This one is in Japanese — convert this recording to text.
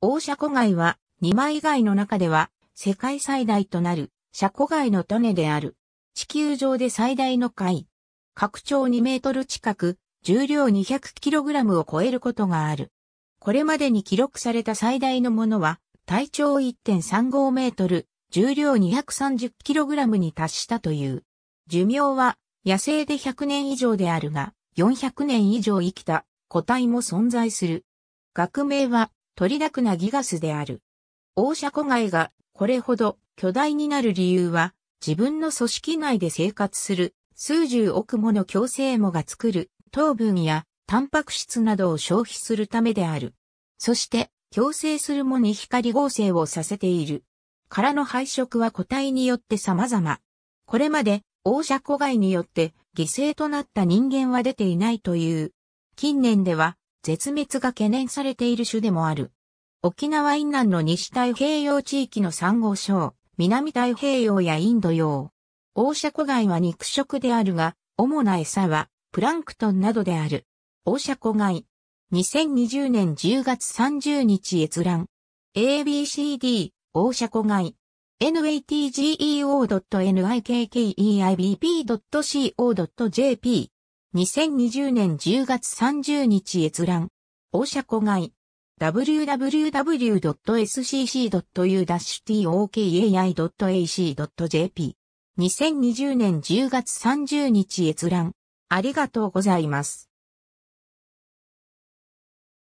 大車庫貝は、二枚貝の中では、世界最大となる、車庫貝の種である。地球上で最大の貝。拡張2メートル近く、重量 200kg を超えることがある。これまでに記録された最大のものは、体長1.35メートル、重量 230kg に達したという。寿命は、野生で100年以上であるが、400年以上生きた個体も存在する。学名は、取りだくなギガスである。王者子街がこれほど巨大になる理由は自分の組織内で生活する数十億もの共生もが作る糖分やタンパク質などを消費するためである。そして共生するもに光合成をさせている。殻の配色は個体によって様々。これまで、王者子街によって犠牲となった人間は出ていないという。近年では、絶滅が懸念されている種でもある。沖縄以南の西太平洋地域の珊瑚礁、南太平洋やインド洋。オオシャコガイは肉食であるが、主な餌はプランクトンなどである。オオシャコガイ。2020年10月30日閲覧。ABCD、オオシャコガイ。natgeo.nikkeibp.co.jp 2020年10月30日閲覧。大社子外。www.scc.u-tokai.ac.jp。2020年10月30日閲覧。ありがとうございます。